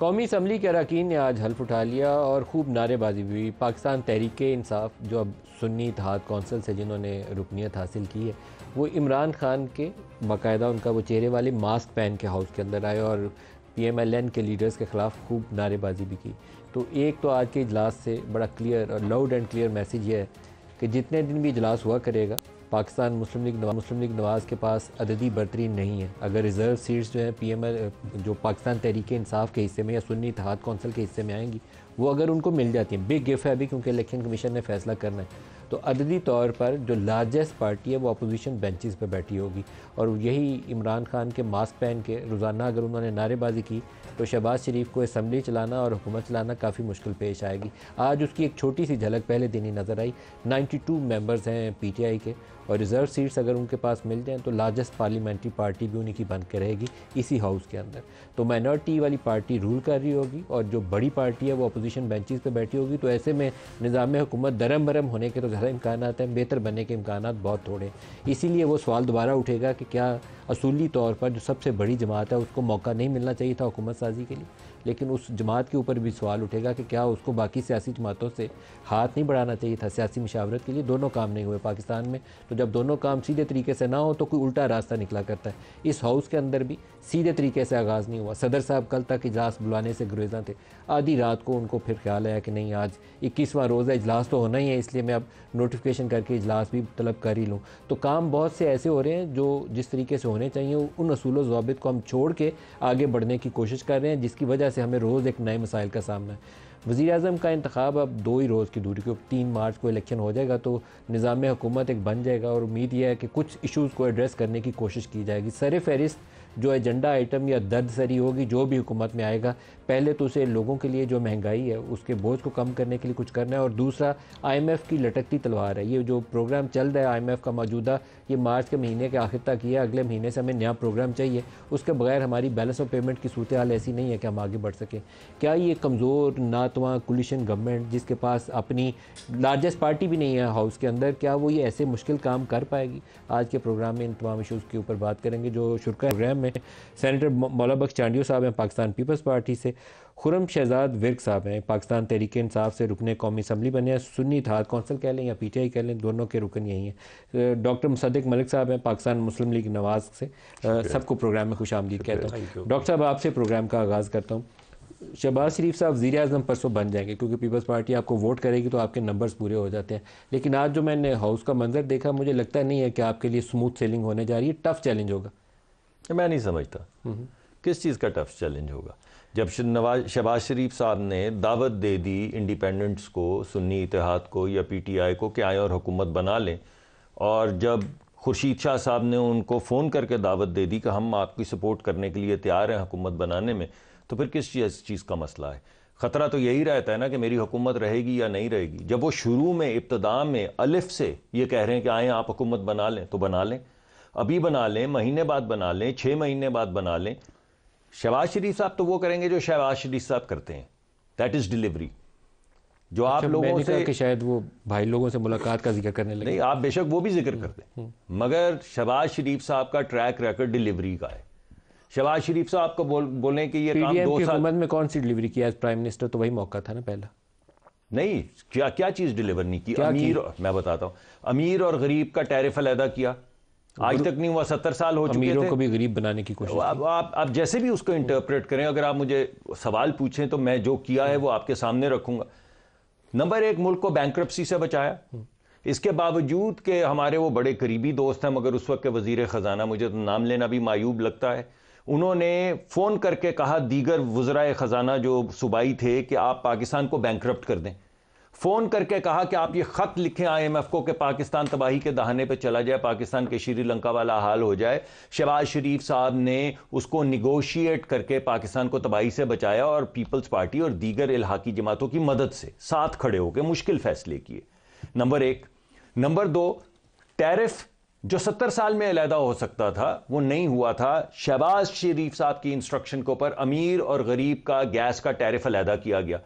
कौमी असम्बली के अरकान ने आज हल्फ उठा लिया और खूब नारेबाजी भी हुई पाकिस्तान तहरीक इंसाफ जो अब सुन्नी इतिहाद कौंसल से जिन्होंने रुकनीत हासिल की है वो इमरान खान के बाकायदा उनका वो चेहरे वाले मास्क पहन के हाउस के अंदर आए और पी एम एल एन के लीडर्स के ख़िलाफ़ खूब नारेबाजी भी की तो एक तो आज के इजलास से बड़ा क्लियर और लाउड एंड क्लियर मैसेज ये है कि जितने दिन भी इजलास हुआ करेगा Pakistan Muslim League Muslim League Nawaz के पास अददी बरतरीन नहीं है अगर रिज़र्व सीट्स जो है पी एम एल जो पाकिस्तान तहरीक इंसाफ के हिस्से में या सुन्नी इतिहाद कौंसिल के हिस्से में आएंगी वो अगर उनको मिल जाती हैं बिग गिफ्ट है अभी क्योंकि इलेक्शन कमीशन ने फैसला करना है तो अददी तौर पर जो लार्जेस्ट पार्टी है वो अपोजिशन बेंचेस पर बैठी होगी और यही इमरान खान के मास्क पहन के रोज़ाना अगर उन्होंने नारेबाजी की तो शहबाज शरीफ को असम्बली चलाना और हुकूमत चलाना काफ़ी मुश्किल पेश आएगी आज उसकी एक छोटी सी झलक पहले दिन ही नज़र आई 92 मेंबर्स हैं पीटीआई के और रिज़र्व सीट्स अगर उनके पास मिल जाएँ तो लार्जेस्ट पार्लियामेंट्री पार्टी भी उन्हीं की बन के रहेगी इसी हाउस के अंदर तो माइनॉरिटी वाली पार्टी रूल कर रही होगी और जो बड़ी पार्टी है वो अपोजिशन बेंचेस पर बैठी होगी तो ऐसे में निज़ाम हुकूमत दरम बरम होने के तो ज़्यादा इम्कान हैं बेहतर बनने के इम्कान बहुत थोड़े इसीलिए वो सवाल दोबारा उठेगा कि क्या असूली तौर पर जो सबसे बड़ी जमात है उसको मौका नहीं मिलना चाहिए था हुकूमत साजी के लिए लेकिन उस जमात के ऊपर भी सवाल उठेगा कि क्या उसको बाकी सियासी जमातों से हाथ नहीं बढ़ाना चाहिए था सियासी मशावरत के लिए दोनों काम नहीं हुए पाकिस्तान में तो जब दोनों काम सीधे तरीके से ना हो तो कोई उल्टा रास्ता निकला करता है इस हाउस के अंदर भी सीधे तरीके से आगाज़ नहीं हुआ सदर साहब कल तक इजलास बुलाने से गुरेजा थे आधी रात को उनको फिर ख्याल आया कि नहीं आज इक्कीसवां रोज़ है इजलास तो होना ही है इसलिए मैं अब नोटिफिकेशन करके इजलास भी तलब कर ही लूँ तो काम बहुत से ऐसे हो रहे हैं जो जिस तरीके से होने चाहिए उन असूलों जवाब को हम छोड़ के आगे बढ़ने की कोशिश कर रहे हैं जिसकी वजह वजह से हमें रोज़ एक नए मसाइल का सामना है वज़ी अजम का इंतखब अब दो ही रोज़ की दूरी के तीन मार्च को इलेक्शन हो जाएगा तो निज़ाम हुकूमत एक बन जाएगा और उम्मीद यह है कि कुछ इशूज़ को एड्रेस करने की कोशिश की जाएगी सर फहरिस्त जो एजेंडा आइटम या दर्द सरी होगी जो भी हुकूमत में आएगा पहले तो उसे लोगों के लिए जो महंगाई है उसके बोझ को कम करने के लिए कुछ करना है और दूसरा आईएमएफ की लटकती तलवार है ये जो प्रोग्राम चल रहा है आईएमएफ का मौजूदा ये मार्च के महीने के आखिर तक ये अगले महीने से हमें नया प्रोग्राम चाहिए उसके बगैर हमारी बैलेंस ऑफ पेमेंट की सूरत हाल ऐसी नहीं है कि हम आगे बढ़ सकें क्या ये कमज़ोर नातवा कुलिशन गवर्नमेंट जिसके पास अपनी लार्जेस्ट पार्टी भी नहीं है हाउस के अंदर क्या वो ये ऐसे मुश्किल काम कर पाएगी आज के प्रोग्राम में इन तमाम इशूज़ के ऊपर बात करेंगे जो शुरू प्रोग्राम में में सेनेटर मौला बख्श चांडियो साहब हैं पाकिस्तान पीपल्स पार्टी से खुरम शहजाद विर्क साहब हैं पाकिस्तान तहरीक इंसाफ से रुकने कौमी असम्बली बने हैं सुन्नी थात कौंसिल कह लें या पी टी आई कह लें दोनों के रुकन यही हैं डॉक्टर मुसदक मलिक साहब हैं पाकिस्तान मुस्लिम लीग नवाज से सबको प्रोग्राम में खुश आमदीद कहता हूँ डॉक्टर साहब आपसे प्रोग्राम का आगाज़ करता हूँ शहबाज शरीफ साहब वजी अजम परसों बन जाएंगे क्योंकि पीपल्स पार्टी आपको वोट करेगी तो आपके नंबर्स पूरे हो जाते हैं लेकिन आज जो मैंने हाउस का मंजर देखा मुझे लगता नहीं है कि आपके लिए स्मूथ सेलिंग होने जा रही है टफ चैलेंज होगा मैं नहीं समझता किस चीज़ का टफ चैलेंज होगा जब नवाज शहबाज शरीफ साहब ने दावत दे दी इंडिपेंडेंट्स को सुन्नी इतिहाद को या पीटीआई को कि आए और हुकूमत बना लें और जब खुर्शीद शाह साहब ने उनको फ़ोन करके दावत दे दी कि हम आपकी सपोर्ट करने के लिए तैयार हैं हुकूमत बनाने में तो फिर किस चीज़ चीज़ का मसला है ख़तरा तो यही रहता है ना कि मेरी हुकूमत रहेगी या नहीं रहेगी जब वो शुरू में इब्तदा में अलिफ से ये कह रहे हैं कि आएँ आप हुकूमत बना लें तो बना लें अभी बना लें महीने बाद बना लें छः महीने बाद बना लें शहबाज शरीफ साहब तो वो करेंगे जो शहबाज शरीफ साहब करते हैं दैट इज़ डिलीवरी जो आप अच्छा, लोगों से कि शायद वो भाई लोगों से मुलाकात का जिक्र करने लगे नहीं आप बेशक वो भी जिक्र हम्म, करते हैं हम्म। मगर शहबाज शरीफ साहब का ट्रैक रिकॉर्ड डिलीवरी का है शहबाज शरीफ साहब को बोल बोले कि ये काम दो साल में कौन सी डिलीवरी एज प्राइम मिनिस्टर तो वही मौका था ना पहला नहीं क्या क्या चीज़ डिलीवर नहीं की अमीर मैं बताता हूँ अमीर और गरीब का टैरिफ अलहदा किया तो आज तक नहीं हुआ सत्तर साल हो चुके थे को भी गरीब बनाने की कोशिश आप, आप आप जैसे भी उसको इंटरप्रेट करें अगर आप मुझे सवाल पूछें तो मैं जो किया है वो आपके सामने रखूंगा नंबर एक मुल्क को बैंक्रप्सी से बचाया इसके बावजूद के हमारे वो बड़े करीबी दोस्त हैं मगर उस वक्त के वजीर ख़जाना मुझे तो नाम लेना भी मायूब लगता है उन्होंने फ़ोन करके कहा दीगर वज्रा ख़जाना जो सूबाई थे कि आप पाकिस्तान को बैंक्रप्ट कर दें फोन करके कहा कि आप ये खत लिखें आईएमएफ को कि पाकिस्तान तबाही के दहाने पे चला जाए पाकिस्तान के श्रीलंका वाला हाल हो जाए शहबाज शरीफ साहब ने उसको निगोशिएट करके पाकिस्तान को तबाही से बचाया और पीपल्स पार्टी और दीगर इलाकी जमातों की मदद से साथ खड़े होकर मुश्किल फैसले किए नंबर एक नंबर दो टैरिफ जो सत्तर साल में अलहदा हो सकता था वो नहीं हुआ था शहबाज शरीफ साहब की इंस्ट्रक्शन के ऊपर अमीर और गरीब का गैस का टैरिफ अलहदा किया गया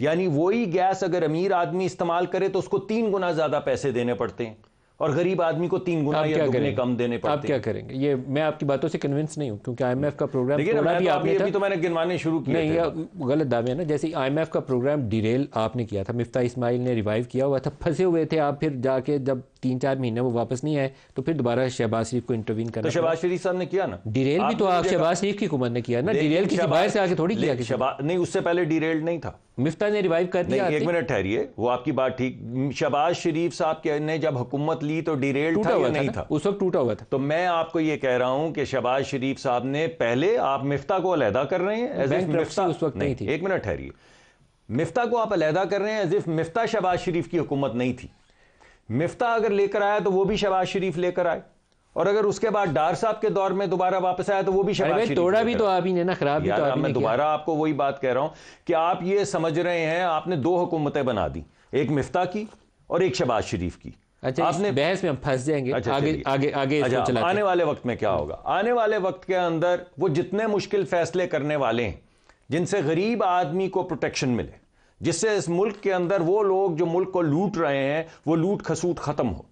यानी वही गैस अगर अमीर आदमी इस्तेमाल करे तो उसको तीन गुना ज्यादा पैसे देने पड़ते हैं और अच्छा। गरीब आदमी को तीन गुना या दुगने कम देने पड़ते आप क्या करेंगे ये मैं आपकी बातों से कन्विंस नहीं हूं क्योंकि आईएमएफ का प्रोग्राम थोड़ा भी तो आपने अभी तो मैंने गिनवाने शुरू किए नहीं गलत दावे है ना जैसे आईएमएफ का प्रोग्राम डिरेल आपने किया था मिफ्ता इस्माइल ने रिवाइव किया हुआ था फंसे हुए थे आप फिर जाके जब तीन चार महीने वो वापस नहीं आए तो फिर दोबारा शहबाज शरीफ को इंटरवीन करना तो शहबाज शरीफ साहब ने किया ना डिरेल भी तो आप शहबाज शरीफ की हुकूमत ने किया ना डिरेल की बाहर से आके थोड़ी किया किसी नहीं उससे पहले डिरेल नहीं था मिफ्ता ने रिवाइव कर दिया एक मिनट ठहरिए वो आपकी बात ठीक शहबाज शरीफ साहब ने जब हुकूमत ली ली तो डिरेल था या नहीं था उस वक्त टूटा हुआ था तो मैं आपको ये कह रहा हूं कि शहबाज शरीफ साहब ने पहले आप मिफ्ता को अलहदा कर रहे हैं उस वक्त नहीं थी एक मिनट ठहरिए मिफ्ता को आप अलहदा कर रहे हैं एज इफ मिफ्ता शहबाज शरीफ की हुकूमत नहीं थी मिफ्ता अगर लेकर आया तो वो भी शहबाज शरीफ लेकर आए और अगर उसके बाद डार साहब के दौर में दोबारा वापस आया तो वो भी शहबाज शरीफ तोड़ा भी तो आप ही ने ना खराब यार तो मैं दोबारा आपको वही बात कह रहा हूं कि आप ये समझ रहे हैं आपने दो हुकूमतें बना दी एक मिफ्ता की और एक शहबाज शरीफ की अच्छा आपने बहस में हम फंस जाएंगे अच्छा, आगे आगे आगे अच्छा, चलाते आने वाले वक्त में क्या होगा आने वाले वक्त के अंदर वो जितने मुश्किल फैसले करने वाले हैं जिनसे गरीब आदमी को प्रोटेक्शन मिले जिससे इस मुल्क के अंदर वो लोग जो मुल्क को लूट रहे हैं वो लूट खसूट खत्म हो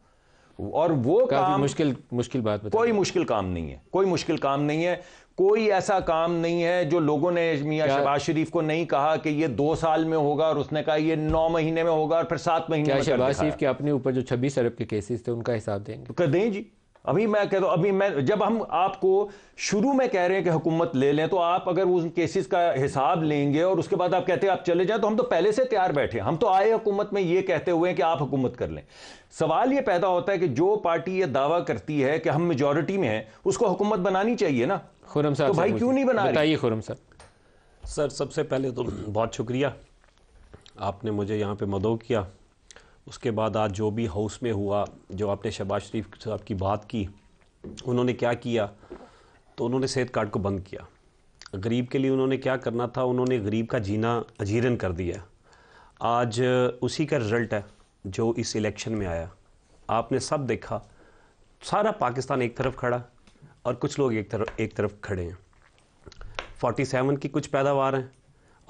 और वो काम मुश्किल मुश्किल बात कोई मुश्किल काम नहीं है कोई मुश्किल काम नहीं है कोई ऐसा काम नहीं है जो लोगों ने मियाँ शहबाज शरीफ को नहीं कहा कि ये दो साल में होगा और उसने कहा ये नौ महीने में होगा और फिर सात महीने में शहबाज शरीफ के अपने ऊपर जो छब्बीस अरब के केसेस थे उनका हिसाब देंगे तो कर दें जी अभी मैं कहता हूँ अभी मैं जब हम आपको शुरू में कह रहे हैं कि हुकूमत ले लें तो आप अगर उन केसेस का हिसाब लेंगे और उसके बाद आप कहते हैं आप चले जाएं तो हम तो पहले से तैयार बैठे हैं हम तो आए हुकूमत में ये कहते हुए कि आप हुकूमत कर लें सवाल ये पैदा होता है कि जो पार्टी ये दावा करती है कि हम मेजोरिटी में हैं उसको हुकूमत बनानी चाहिए ना खुरम साहब तो भाई क्यों नहीं बना बताइए खुरम साहब सर सबसे पहले तो बहुत शुक्रिया आपने मुझे यहाँ पर मदो किया उसके बाद आज जो भी हाउस में हुआ जो आपने शहबाज शरीफ साहब की बात की उन्होंने क्या किया तो उन्होंने सेहत कार्ड को बंद किया गरीब के लिए उन्होंने क्या करना था उन्होंने गरीब का जीना अजीरन कर दिया आज उसी का रिज़ल्ट है जो इस इलेक्शन में आया आपने सब देखा सारा पाकिस्तान एक तरफ खड़ा और कुछ लोग एक तरफ एक तरफ खड़े हैं 47 की कुछ पैदावार हैं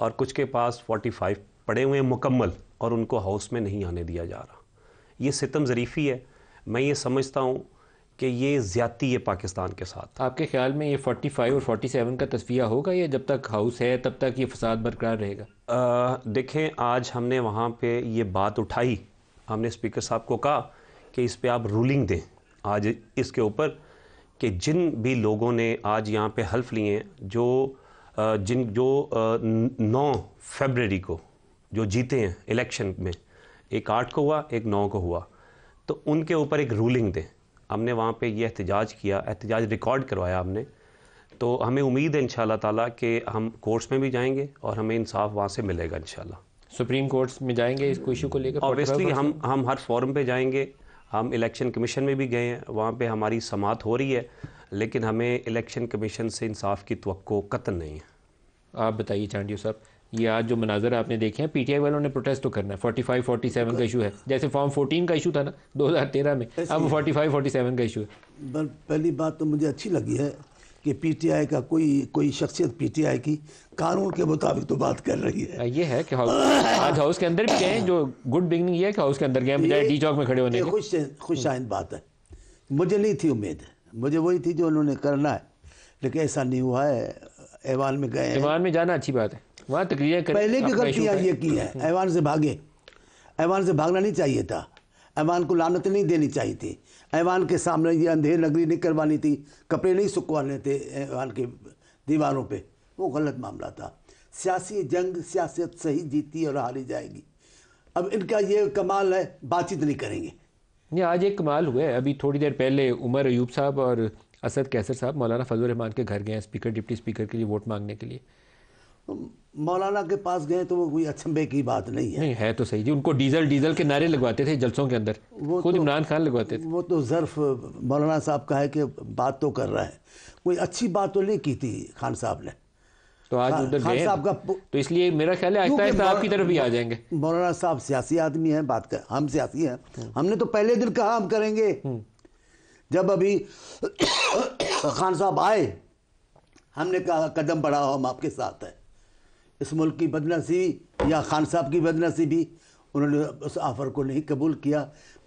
और कुछ के पास 45 पड़े हुए हैं मुकम्मल और उनको हाउस में नहीं आने दिया जा रहा ये सितम ज़रीफ़ी है मैं ये समझता हूँ कि ये ज़्यादती है पाकिस्तान के साथ आपके ख्याल में ये 45 और 47 का तस्वीर होगा या जब तक हाउस है तब तक ये फसाद बरकरार रहेगा देखें आज हमने वहाँ पे ये बात उठाई हमने स्पीकर साहब को कहा कि इस पर आप रूलिंग दें आज इसके ऊपर कि जिन भी लोगों ने आज यहाँ पे हल्फ लिए जो जिन जो नौ फेबररी को जो जीते हैं इलेक्शन में एक आठ को हुआ एक नौ को हुआ तो उनके ऊपर एक रूलिंग दें हमने वहाँ पे ये एहतजाज किया एहतजाज रिकॉर्ड करवाया हमने तो हमें उम्मीद है इन ताला कि हम कोर्ट्स में भी जाएंगे और हमें इंसाफ वहाँ से मिलेगा इन सुप्रीम कोर्ट्स में जाएंगे इस इशू को लेकर ऑब्वियसली हम हम हर फॉरम पर जाएंगे हम इलेक्शन कमीशन में भी गए हैं वहाँ पर हमारी समात हो रही है लेकिन हमें इलेक्शन कमीशन से इंसाफ की तो कतन नहीं है आप बताइए चांडियो साहब ये आज जो मनाजर आपने देखे हैं पीटीआई वालों ने प्रोटेस्ट तो करना है फोर्टी फाइव फोर्टी सेवन का इशू है जैसे फॉर्म फोर्टीन का इशू था ना दो हज़ार तेरह में अब फोर्टी फाइव फोर्टी सेवन का इशू है पहली बात तो मुझे अच्छी लगी है कि पीटीआई का कोई कोई शख्सियत पीटीआई की कानून के मुताबिक तो बात कर रही है ये है कि हाउस आज हाउस के अंदर भी गए जो गुड बिगनिंग ये है कि हाउस के अंदर गए बजाय डी चौक में खड़े होने खुश खुश बात है मुझे नहीं थी उम्मीद मुझे वही थी जो उन्होंने करना है लेकिन ऐसा नहीं हुआ है ऐवान में गए ऐवान में जाना अच्छी बात है वहाँ पहले भी गलतियाँ ये की है ऐवान से भागे ऐवान से भागना नहीं चाहिए था ऐवान को लानत नहीं देनी चाहिए थी ऐवान के सामने ये अंधेर नगरी नहीं करवानी थी कपड़े नहीं सुखवाने थे ऐवान के दीवारों पे वो गलत मामला था सियासी जंग सियासत सही जीती और हारी जाएगी अब इनका ये कमाल है बातचीत नहीं करेंगे नहीं आज एक कमाल हुआ है अभी थोड़ी देर पहले उमर अयूब साहब और असद कैसर साहब मौलाना फजल रहमान के घर गए स्पीकर डिप्टी स्पीकर के लिए वोट मांगने के लिए तो मौलाना के पास गए तो वो कोई अचंभे की बात नहीं है नहीं है तो सही जी उनको डीजल डीजल के नारे लगवाते थे जलसों के अंदर वो खुद तो, इमरान खान लगवाते थे वो तो ज़र्फ मौलाना साहब का है कि बात तो कर रहा है कोई अच्छी बात तो नहीं की थी खान साहब ने तो आज उधर खान साहब का तो इसलिए मेरा ख्याल है आहिस्ता आहिस्ता आपकी तरफ भी आ जाएंगे मौलाना साहब सियासी आदमी है बात कर हम सियासी हैं हमने तो पहले दिन कहा हम करेंगे हम्म। जब अभी खान साहब आए हमने कहा कदम बढ़ाओ हम आपके साथ हैं इस मुल्क की बदनसीबी या खान साहब की बदनसीबी उन्होंने उस आफ़र को नहीं कबूल किया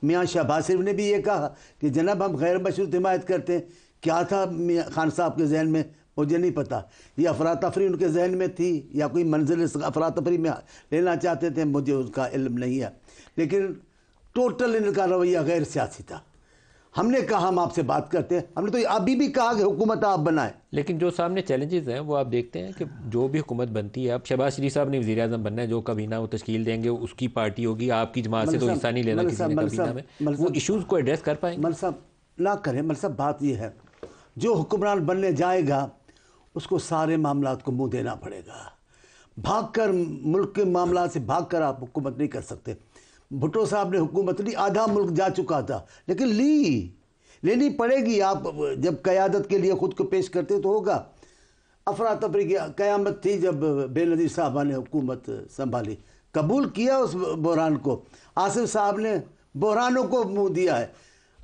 मियाँ शहबाज शरीफ ने भी ये कहा कि जनाब हम गैर मशरूत हिमायत करते हैं क्या था मियाँ खान साहब के जहन में मुझे नहीं पता ये अफरा तफरी उनके जहन में थी या कोई मंजिल अफरा तफरी में लेना चाहते थे मुझे उसका इल्म नहीं है लेकिन टोटल इनका रवैया गैर सियासी था हमने कहा हम आपसे बात करते हैं हमने तो अभी भी कहा कि हुकूमत आप बनाएं लेकिन जो सामने चैलेंजेस हैं वो आप देखते हैं कि जो भी हुकूमत बनती है अब शहबाज शरीफ साहब ने वजी अजम बनना है जो कभी ना वो तश्कील देंगे उसकी पार्टी होगी आपकी जमात से तो हिस्सा नहीं लेना इशूज़ को एड्रेस कर पाएंगे मल साहब ना करें मल साहब बात यह है जो हुक्मरान बनने जाएगा उसको सारे मामला को मुँह देना पड़ेगा भाग कर मुल्क के मामला से भाग कर आप हुकूमत नहीं कर सकते भुट्टो साहब ने हुकूमत ली आधा मुल्क जा चुका था लेकिन ली लेनी पड़ेगी आप जब क़यादत के लिए ख़ुद को पेश करते तो होगा अफरा तफरी की क़यामत थी जब बेनजीर साहब ने हुकूमत संभाली कबूल किया उस बहरान को आसिफ साहब ने बहरानों को मुँह दिया है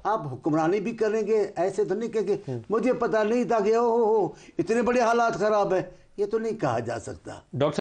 आप हुक्मरानी भी करेंगे ऐसे तो नहीं कहेंगे हम्म। मुझे पता नहीं था कि ओ हो इतने बड़े हालात ख़राब हैं ये तो नहीं कहा जा सकता डॉक्टर